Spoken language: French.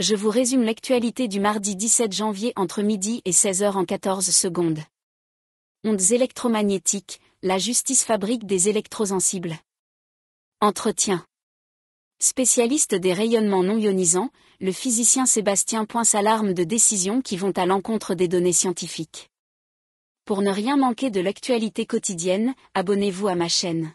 Je vous résume l'actualité du mardi 17 janvier entre midi et 16h en 14 secondes. Ondes électromagnétiques, la justice fabrique des électrosensibles. Entretien. Spécialiste des rayonnements non ionisants, le physicien Sébastien pointe sa larme de décisions qui vont à l'encontre des données scientifiques. Pour ne rien manquer de l'actualité quotidienne, abonnez-vous à ma chaîne.